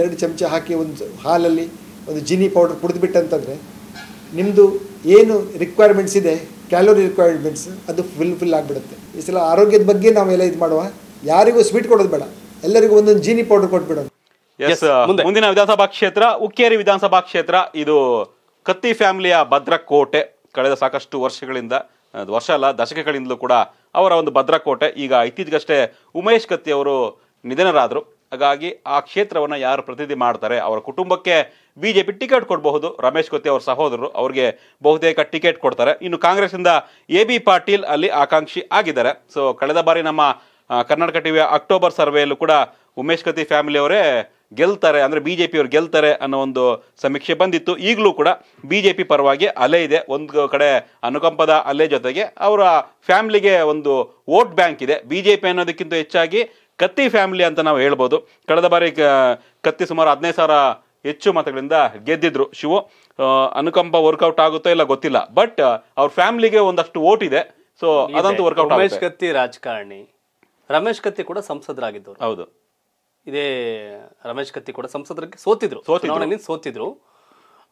ಎರಡು ಚಮಚ ಹಾಕಿ ಒಂದು ಹಾಲಲ್ಲಿ ಒಂದು ಜಿನಿ ಪೌಡರ್ ಕುಡಿದ್ಬಿಟ್ಟಂತಂದರೆ ನಿಮ್ಮದು ಏನು ರಿಕ್ವೈರ್ಮೆಂಟ್ಸ್ ಇದೆ ಕ್ಯಾಲೋರಿ ರಿಕ್ವೈರ್ಮೆಂಟ್ಸ್ ಅದು ಫುಲ್ ಫಿಲ್ ಆಗಿಬಿಡುತ್ತೆ ಈ ಸಲ ಆರೋಗ್ಯದ ಬಗ್ಗೆ ನಾವೆಲ್ಲ ಇದು ಮಾಡುವ ಯಾರಿಗೂ ಸ್ವೀಟ್ ಕೊಡೋದು ಬೇಡ ಎಲ್ಲರಿಗೂ ಒಂದೊಂದು ಜೀನಿ ಪೌಡರ್ ಕೊಟ್ಬಿಡೋಣ ಎಸ್ ಮುಂದಿನ ವಿಧಾನಸಭಾ ಕ್ಷೇತ್ರ ಉಕ್ಕೇರಿ ವಿಧಾನಸಭಾ ಕ್ಷೇತ್ರ ಇದು ಕತ್ತಿ ಫ್ಯಾಮಿಲಿಯ ಭದ್ರಕೋಟೆ ಕಳೆದ ಸಾಕಷ್ಟು ವರ್ಷಗಳಿಂದ ವರ್ಷ ಅಲ್ಲ ದಶಕಗಳಿಂದಲೂ ಕೂಡ ಅವರ ಒಂದು ಭದ್ರಕೋಟೆ ಈಗ ಇತ್ತೀಚೆಗಷ್ಟೇ ಉಮೇಶ್ ಕತ್ತಿ ಅವರು ನಿಧನರಾದರು ಹಾಗಾಗಿ ಆ ಕ್ಷೇತ್ರವನ್ನು ಯಾರು ಪ್ರತಿನಿಧಿ ಮಾಡ್ತಾರೆ ಅವರ ಕುಟುಂಬಕ್ಕೆ ಬಿ ಜೆ ಪಿ ಟಿಕೆಟ್ ಕೊಡಬಹುದು ರಮೇಶ್ ಕೊತ್ತಿ ಅವರ ಸಹೋದರರು ಅವರಿಗೆ ಬಹುತೇಕ ಟಿಕೆಟ್ ಕೊಡ್ತಾರೆ ಇನ್ನು ಕಾಂಗ್ರೆಸ್ನಿಂದ ಎ ಬಿ ಪಾಟೀಲ್ ಅಲ್ಲಿ ಆಕಾಂಕ್ಷಿ ಆಗಿದ್ದಾರೆ ಸೊ ಕಳೆದ ಬಾರಿ ನಮ್ಮ ಕರ್ನಾಟಕ ಟಿವಿಯ ಅಕ್ಟೋಬರ್ ಸರ್ವೆಯಲ್ಲೂ ಕೂಡ ಉಮೇಶ್ ಕತ್ತಿ ಫ್ಯಾಮಿಲಿಯವರೇ ಗೆಲ್ತಾರೆ ಅಂದರೆ ಬಿ ಜೆ ಪಿಯವರು ಗೆಲ್ತಾರೆ ಅನ್ನೋ ಒಂದು ಸಮೀಕ್ಷೆ ಬಂದಿತ್ತು ಈಗಲೂ ಕೂಡ ಬಿ ಜೆ ಪಿ ಪರವಾಗಿ ಅಲೆ ಇದೆ ಒಂದು ಕಡೆ ಅನುಕಂಪದ ಅಲೆ ಜೊತೆಗೆ ಅವರ ಫ್ಯಾಮಿಲಿಗೆ ಒಂದು vote bank B J P ಪಿ ಅನ್ನೋದಕ್ಕಿಂತ ಹೆಚ್ಚಾಗಿ ಕತ್ತಿ ಫ್ಯಾಮಿಲಿ ಅಂತ ನಾವು ಹೇಳ್ಬೋದು ಕಳೆದ ಬಾರಿ ಕತ್ತಿ ಸುಮಾರು ಹದಿನೈದು ಸಾವಿರ ಹೆಚ್ಚು ಮತಗಳಿಂದ ಗೆದ್ದಿದ್ರು ಶಿವ ಅನುಕಂಪ ವರ್ಕೌಟ್ ಆಗುತ್ತೋ ಇಲ್ಲ ಗೊತ್ತಿಲ್ಲ ಬಟ್ ಅವ್ರ ಫ್ಯಾಮಿಲಿಗೆ ಒಂದಷ್ಟು ಓಟ್ ಇದೆ ಸೊ ಅದಂತೂ ವರ್ಕೌಟ್ ರಮೇಶ್ ಕತ್ತಿ ರಾಜಕಾರಣಿ ರಮೇಶ್ ಕತ್ತಿ ಕೂಡ ಸಂಸದರಾಗಿದ್ದವರು ಹೌದು ಇದೇ ರಮೇಶ್ ಕತ್ತಿ ಕೂಡ ಸಂಸದರಿಗೆ ಸೋತಿದ್ರು ಸೋತಿದ್ರು ಸೋತಿದ್ರು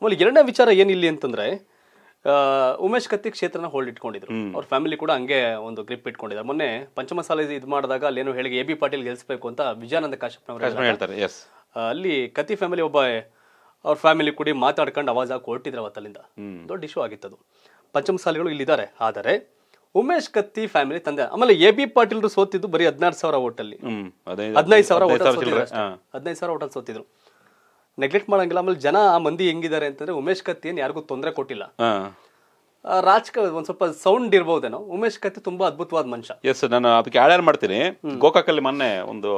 ಆಮೇಲೆ ಎರಡನೇ ವಿಚಾರ ಏನಿಲ್ಲ ಅಂತಂದ್ರೆ ಉಮೇಶ್ ಕತ್ತಿ ಕ್ಷೇತ್ರನ ಹೋಲ್ಡ್ ಇಟ್ಕೊಂಡಿದ್ರು ಅವ್ರ ಫ್ಯಾಮಿಲಿ ಕೂಡ ಹಂಗೆ ಒಂದು ಗ್ರಿಪ್ ಇಟ್ಕೊಂಡಿದ್ದಾರೆ ಮೊನ್ನೆ ಪಂಚಮಸಾಲೆ ಇದು ಮಾಡಿದಾಗ ಅಲ್ಲೇನು ಹೇಳಿ ಎ ಬಿ ಪಾಟೀಲ್ ಗೆಲ್ಸ್ಬೇಕು ಅಂತ ವಿಜಯಾನಂದ ಕಾಶ್ಯಪ್ನವರು ಅಲ್ಲಿ ಕತ್ತಿ ಫ್ಯಾಮಿಲಿ ಒಬ್ಬ ಅವ್ರ ಫ್ಯಾಮಿಲಿ ಕೂಡಿ ಮಾತಾಡ್ಕೊಂಡು ಅವಾಜ್ ಹಾಕಿ ಹೊರಟಿದ್ರು ಅವತ್ತಲ್ಲಿಂದ ದೊಡ್ಡ ಇಶ್ಯೂ ಆಗಿತ್ತದು ಪಂಚಮಸಾಲಿಗಳು ಇಲ್ಲಿದ್ದಾರೆ ಆದರೆ ಉಮೇಶ್ ಕತ್ತಿ ಫ್ಯಾಮಿಲಿ ತಂದೆ ಆಮೇಲೆ ಎ ಬಿ ಪಾಟೀಲ್ ಸೋತಿದ್ದು ಬರೀ ಹದಿನಾರು ಸಾವಿರ ಅಲ್ಲಿ ಹದಿನೈದು ಸಾವಿರ ಹದಿನೈದು ಸಾವಿರ ಓಟಲ್ ಸೋತಿದ್ರು ನೆಗ್ಲೆಕ್ಟ್ ಮಾಡಂಗಿಲ್ಲ ಆಮೇಲೆ ಜನ ಆ ಮಂದಿ ಹೆಂಗಿದ್ದಾರೆ ಅಂತಂದ್ರೆ ಉಮೇಶ್ ಕತ್ತಿ ಏನು ಯಾರಿಗೂ ತೊಂದರೆ ಕೊಟ್ಟಿಲ್ಲ ರಾಜ್ಕ ಒಂದ್ ಸ್ವಲ್ಪ ಸೌಂಡ್ ಇರ್ಬೋದೇನೋ ಉಮೇಶ್ ಕತ್ತಿ ತುಂಬಾ ಅದ್ಭುತವಾದ ಮನುಷ್ಯ ಎಸ್ ನಾನು ಅದಕ್ಕೆ ಯಾಳ್ಯಾರು ಮಾಡ್ತೀನಿ ಗೋಕಾಕಲ್ಲಿ ಮೊನ್ನೆ ಒಂದು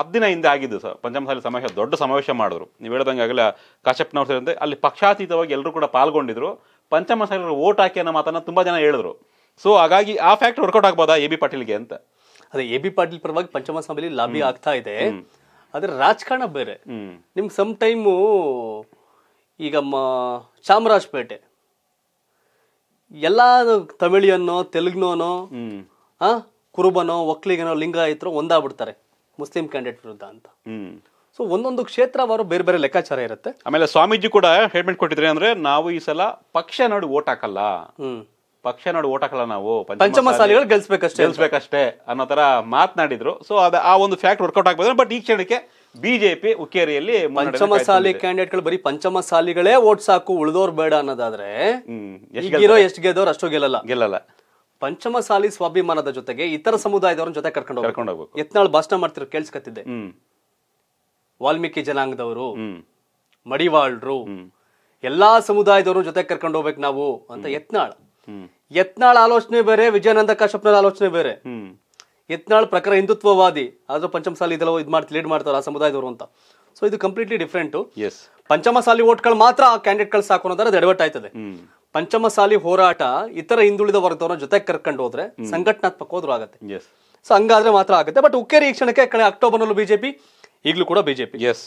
ಹದ್ದಿನ ಹಿಂದೆ ಆಗಿದ್ದು ಸರ್ ಪಂಚಮಸಾಲಿ ಸಮಾವೇಶ ದೊಡ್ಡ ಸಮಾವೇಶ ಮಾಡಿದ್ರು ನೀವು ಹೇಳ್ದಂಗೆ ಆಗಲೇ ಕಾಶ್ಯಪ್ನವ್ರು ಸೇರಿದಂತೆ ಅಲ್ಲಿ ಪಕ್ಷಾತೀತವಾಗಿ ಎಲ್ಲರೂ ಕೂಡ ಪಾಲ್ಗೊಂಡಿದ್ರು ಪಂಚಮಸಾಲಿ ಓಟ್ ಹಾಕಿ ಅನ್ನೋ ಮಾತನ್ನ ತುಂಬಾ ಜನ ಹೇಳಿದ್ರು ಸೊ ಹಾಗಾಗಿ ಆ ಫ್ಯಾಕ್ಟ್ ವರ್ಕೌಟ್ ಆಗ್ಬೋದಾ ಎ ಬಿ ಪಾಟೀಲ್ಗೆ ಅಂತ ಅದೇ ಎ ಬಿ ಪಾಟೀಲ್ ಪರವಾಗಿ ಪಂಚಮಸಾಲಿ ಲಾಬಿ ಆಗ್ತಾ ಇದೆ ಆದರೆ ರಾಜಕಾರಣ ಬೇರೆ ನಿಮ್ಗೆ ಸಮ್ ಟೈಮು ಈಗ ಮ ಚಾಮರಾಜಪೇಟೆ ಎಲ್ಲ ತಮಿಳಿಯನ್ನೋ ತೆಲುಗ್ನೋನೋ ಹಾಂ ಕುರುಬನೋ ಒಕ್ಲಿಗನೋ ಲಿಂಗಾಯತರೋ ಒಂದಾಗ್ಬಿಡ್ತಾರೆ ಮುಸ್ಲಿಂ ಕ್ಯಾಂಡಿಡೇಟ್ ವಿರುದ್ಧ ಅಂತ ಸೊ ಒಂದೊಂದು ಕ್ಷೇತ್ರವಾರು ಬೇರೆ ಬೇರೆ ಲೆಕ್ಕಾಚಾರ ಇರುತ್ತೆ ಆಮೇಲೆ ಸ್ವಾಮೀಜಿ ಕೂಡ ಸ್ಟೇಟ್ಮೆಂಟ್ ಕೊಟ್ಟಿದ್ರೆ ಅಂದ್ರೆ ನಾವು ಈ ಸಲ ಪಕ್ಷ ನೋಡಿ ಓಟ್ ಹಾಕಲ್ಲ ಪಕ್ಷ ನೋಡಿ ಓಟಕಲ್ಲ ನಾವು ಪಂಚಮಸಾಲಿಗಳು ಗೆಲ್ಸ್ಬೇಕಷ್ಟೇ ಗೆಲ್ಸ್ಬೇಕಷ್ಟೇ ಅನ್ನೋ ತರ ಮಾತನಾಡಿದ್ರು ಸೊ ಅದ ಆ ಒಂದು ಫ್ಯಾಕ್ಟ್ ವರ್ಕೌಟ್ ಆಗ್ಬೋದು ಬಟ್ ಈ ಕ್ಷಣಕ್ಕೆ ಬಿಜೆಪಿ ಉಕ್ಕೇರಿಯಲ್ಲಿ ಪಂಚಮಸಾಲಿ ಕ್ಯಾಂಡಿಡೇಟ್ಗಳು ಬರೀ ಪಂಚಮಸಾಲಿಗಳೇ ಓಟ್ ಸಾಕು ಉಳಿದೋರ್ ಬೇಡ ಅನ್ನೋದಾದ್ರೆ ಎಷ್ಟು ಗೆದ್ದವ್ರು ಅಷ್ಟು ಗೆಲ್ಲಲ್ಲ ಗೆಲ್ಲಲ್ಲ ಪಂಚಮಸಾಲಿ ಸ್ವಾಭಿಮಾನದ ಜೊತೆಗೆ ಇತರ ಸಮುದಾಯದವ್ರ ಜೊತೆ ಕರ್ಕೊಂಡು ಹೋಗ್ಬೇಕು ಎತ್ನಾಳ್ ಭಾಷಣ ಮಾಡ್ತಿರೋ ಕೇಳಿಸ್ಕತ್ತಿದ್ದೆ ವಾಲ್ಮೀಕಿ ಜನಾಂಗದವರು ಮಡಿವಾಳ್ರು ಎಲ್ಲಾ ಸಮುದಾಯದವರು ಜೊತೆ ಕರ್ಕೊಂಡು ಹೋಗ್ಬೇಕು ನಾವು ಅಂತ ಯತ್ನಾಳ್ ಯತ್ನಾಳ್ ಆಲೋಚನೆ ಬೇರೆ ವಿಜಯಾನಂದ ಕಾಶಪ್ನ ಆಲೋಚನೆ ಬೇರೆ ಯತ್ನಾಳ್ ಪ್ರಕಾರ ಹಿಂದುತ್ವವಾದಿ ಆದ್ರೂ ಪಂಚಮಸಾಲಿ ಇದೆಲ್ಲ ಇದು ಮಾಡ್ತಾರೆ ಲೀಡ್ ಮಾಡ್ತಾರೆ ಆ ಸಮುದಾಯದವರು ಅಂತ ಸೊ ಇದು ಕಂಪ್ಲೀಟ್ಲಿ ಡಿಫ್ರೆಂಟ್ ಪಂಚಮಸಾಲಿ ಓಟ್ಗಳು ಮಾತ್ರ ಆ ಕ್ಯಾಂಡಿಡೇಟ್ಗಳು ಸಾಕು ಅನ್ನೋದಾದ್ರೆ ಅದು ಎಡವಟ್ ಆಯ್ತದೆ ಪಂಚಮಸಾಲಿ ಹೋರಾಟ ಇತರ ಹಿಂದುಳಿದ ವರ್ಗದವ್ರ ಜೊತೆ ಕರ್ಕೊಂಡು ಹೋದ್ರೆ ಸಂಘಟನಾತ್ಮಕ ಹೋದ್ರು ಆಗುತ್ತೆ ಸೊ ಹಂಗಾದ್ರೆ ಮಾತ್ರ ಆಗುತ್ತೆ ಬಟ್ ಉಕ್ಕೇರಿ ಈ ಕ್ಷಣಕ್ಕೆ ಅಕ್ಟೋಬರ್ ಅಕ್ಟೋಬರ್ನಲ್ಲೂ ಬಿಜೆಪಿ ಈಗಲೂ ಕೂಡ ಬಿಜೆಪಿ ಎಸ್